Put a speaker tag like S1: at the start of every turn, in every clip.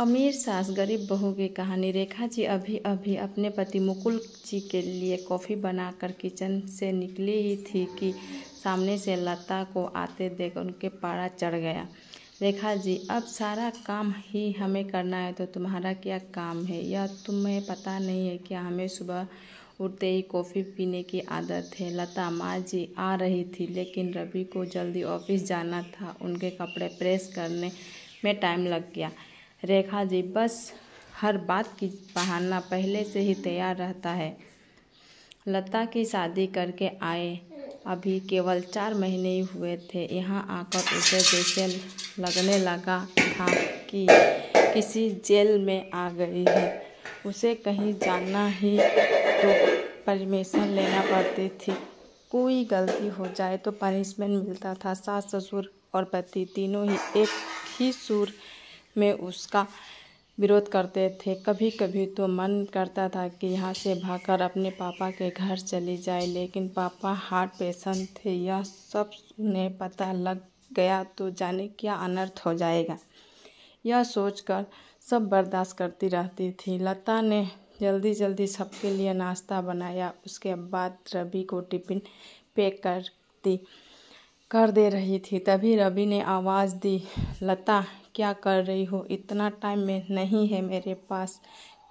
S1: अमीर सास गरीब बहू की कहानी रेखा जी अभी अभी अपने पति मुकुल जी के लिए कॉफ़ी बनाकर किचन से निकली ही थी कि सामने से लता को आते देख उनके पारा चढ़ गया रेखा जी अब सारा काम ही हमें करना है तो तुम्हारा क्या काम है या तुम्हें पता नहीं है क्या हमें सुबह उठते ही कॉफ़ी पीने की आदत है लता माँ जी आ रही थी लेकिन रवि को जल्दी ऑफिस जाना था उनके कपड़े प्रेस करने में टाइम लग गया रेखा जी बस हर बात की बहाना पहले से ही तैयार रहता है लता की शादी करके आए अभी केवल चार महीने ही हुए थे यहाँ आकर उसे जैसे लगने लगा था कि किसी जेल में आ गई है उसे कहीं जाना ही तो परमिशन लेना पड़ती थी कोई गलती हो जाए तो पनिशमेंट मिलता था सास ससुर और पति तीनों ही एक ही सुर में उसका विरोध करते थे कभी कभी तो मन करता था कि यहाँ से भागकर अपने पापा के घर चली जाए लेकिन पापा हार्ट पेशेंट थे यह सब उन्हें पता लग गया तो जाने क्या अनर्थ हो जाएगा यह सोचकर सब बर्दाश्त करती रहती थी लता ने जल्दी जल्दी सबके लिए नाश्ता बनाया उसके बाद रवि को टिफिन पैक कर दी कर दे रही थी तभी रवि ने आवाज़ दी लता क्या कर रही हो इतना टाइम में नहीं है मेरे पास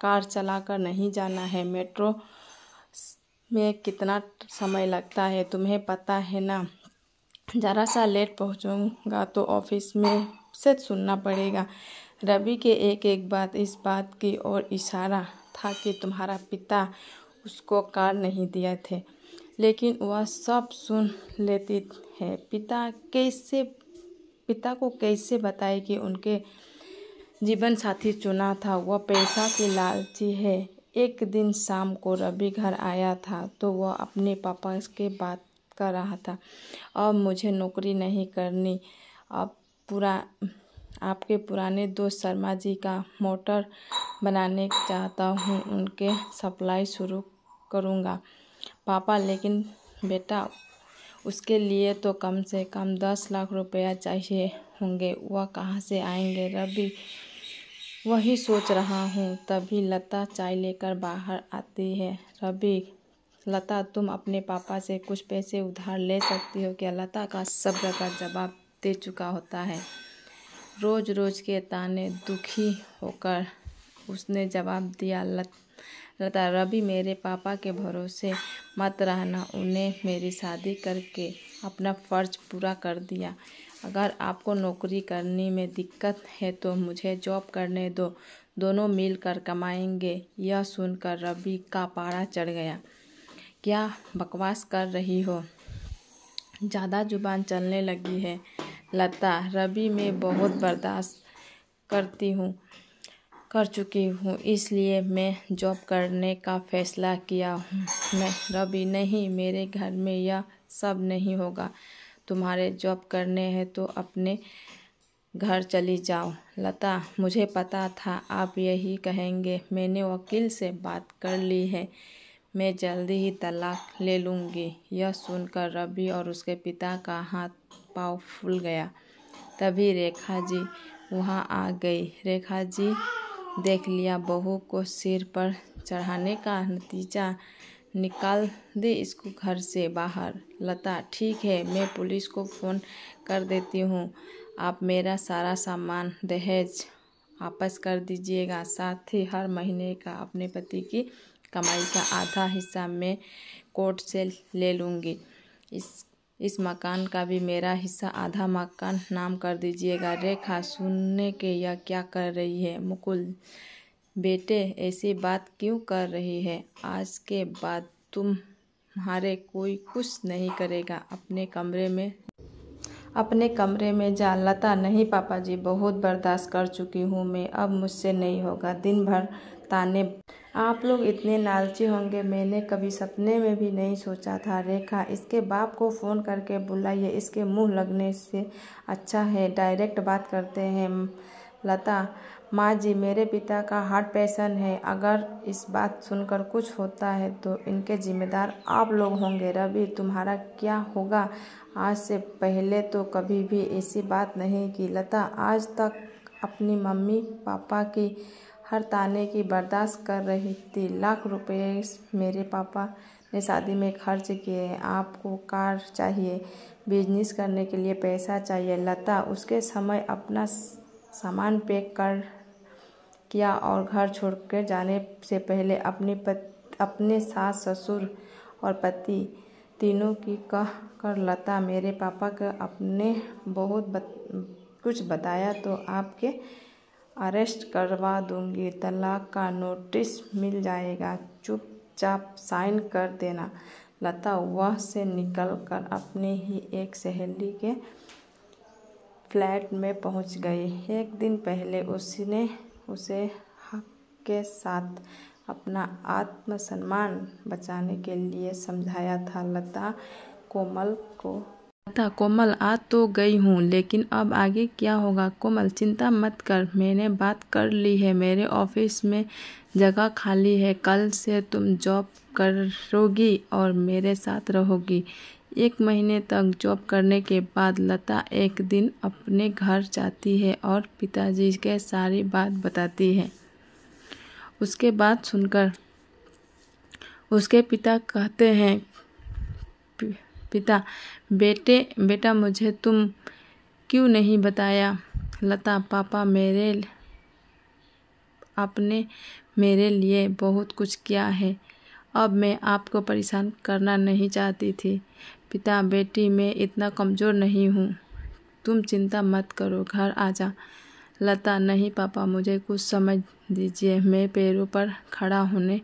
S1: कार चलाकर नहीं जाना है मेट्रो में कितना समय लगता है तुम्हें पता है ना ज़रा सा लेट पहुँचूँगा तो ऑफिस में से सुनना पड़ेगा रवि के एक एक बात इस बात की ओर इशारा था कि तुम्हारा पिता उसको कार नहीं दिया थे लेकिन वह सब सुन लेती है पिता कैसे पिता को कैसे बताए कि उनके जीवन साथी चुना था वह पैसा की लालची है एक दिन शाम को रवि घर आया था तो वह अपने पापा के बात कर रहा था अब मुझे नौकरी नहीं करनी अब पूरा आपके पुराने दोस्त शर्मा जी का मोटर बनाने चाहता हूँ उनके सप्लाई शुरू करूँगा पापा लेकिन बेटा उसके लिए तो कम से कम दस लाख रुपया चाहिए होंगे वह कहाँ से आएंगे रवि वही सोच रहा हूँ तभी लता चाय लेकर बाहर आती है रवि लता तुम अपने पापा से कुछ पैसे उधार ले सकती हो क्या लता का सब्र का जवाब दे चुका होता है रोज़ रोज़ के ताने दुखी होकर उसने जवाब दिया लता लता रवि मेरे पापा के भरोसे मत रहना उन्हें मेरी शादी करके अपना फ़र्ज पूरा कर दिया अगर आपको नौकरी करने में दिक्कत है तो मुझे जॉब करने दो दोनों मिलकर कमाएंगे यह सुनकर रवि का पारा चढ़ गया क्या बकवास कर रही हो ज़्यादा जुबान चलने लगी है लता रवि मैं बहुत बर्दाश्त करती हूँ कर चुकी हूँ इसलिए मैं जॉब करने का फैसला किया हूँ मैं रवि नहीं मेरे घर में यह सब नहीं होगा तुम्हारे जॉब करने हैं तो अपने घर चली जाओ लता मुझे पता था आप यही कहेंगे मैंने वकील से बात कर ली है मैं जल्दी ही तलाक ले लूँगी यह सुनकर रवि और उसके पिता का हाथ पाँव फूल गया तभी रेखा जी वहाँ आ गई रेखा जी देख लिया बहू को सिर पर चढ़ाने का नतीजा निकाल दे इसको घर से बाहर लता ठीक है मैं पुलिस को फ़ोन कर देती हूँ आप मेरा सारा सामान दहेज वापस कर दीजिएगा साथ ही हर महीने का अपने पति की कमाई का आधा हिस्सा मैं कोर्ट से ले लूँगी इस इस मकान का भी मेरा हिस्सा आधा मकान नाम कर दीजिएगा रेखा सुनने के या क्या कर रही है मुकुल बेटे ऐसी बात क्यों कर रही है आज के बाद तुम तुम्हारे कोई कुछ नहीं करेगा अपने कमरे में अपने कमरे में जा लता नहीं पापा जी बहुत बर्दाश्त कर चुकी हूँ मैं अब मुझसे नहीं होगा दिन भर ताने आप लोग इतने लालची होंगे मैंने कभी सपने में भी नहीं सोचा था रेखा इसके बाप को फ़ोन करके बुलाइए इसके मुंह लगने से अच्छा है डायरेक्ट बात करते हैं लता माँ जी मेरे पिता का हार्ट पैसन है अगर इस बात सुनकर कुछ होता है तो इनके जिम्मेदार आप लोग होंगे रवि तुम्हारा क्या होगा आज से पहले तो कभी भी ऐसी बात नहीं की लता आज तक अपनी मम्मी पापा की हर ताने की बर्दाश्त कर रही थी लाख रुपए मेरे पापा ने शादी में खर्च किए आपको कार चाहिए बिजनेस करने के लिए पैसा चाहिए लता उसके समय अपना सामान पैक कर किया और घर छोड़कर जाने से पहले अपनी पत, अपने सास ससुर और पति तीनों की कह कर लता मेरे पापा का अपने बहुत बत, कुछ बताया तो आपके अरेस्ट करवा दूंगी तलाक का नोटिस मिल जाएगा चुपचाप साइन कर देना लता वह से निकलकर अपने ही एक सहेली के फ्लैट में पहुंच गई एक दिन पहले उसने उसे हक के साथ अपना आत्मसम्मान बचाने के लिए समझाया था लता कोमल को था कोमल आ तो गई हूँ लेकिन अब आगे क्या होगा कोमल चिंता मत कर मैंने बात कर ली है मेरे ऑफिस में जगह खाली है कल से तुम जॉब करोगी और मेरे साथ रहोगी एक महीने तक जॉब करने के बाद लता एक दिन अपने घर जाती है और पिताजी के सारी बात बताती है उसके बाद सुनकर उसके पिता कहते हैं पिता बेटे बेटा मुझे तुम क्यों नहीं बताया लता पापा मेरे आपने मेरे लिए बहुत कुछ किया है अब मैं आपको परेशान करना नहीं चाहती थी पिता बेटी मैं इतना कमज़ोर नहीं हूँ तुम चिंता मत करो घर आ जा लता नहीं पापा मुझे कुछ समझ दीजिए मैं पैरों पर खड़ा होने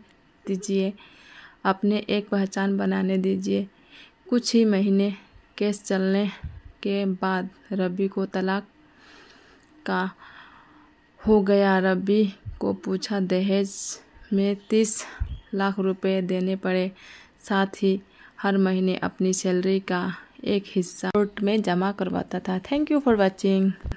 S1: दीजिए अपने एक पहचान बनाने दीजिए कुछ ही महीने केस चलने के बाद रबी को तलाक का हो गया रबी को पूछा दहेज में तीस लाख रुपए देने पड़े साथ ही हर महीने अपनी सैलरी का एक हिस्सा कोर्ट में जमा करवाता था थैंक यू फॉर वॉचिंग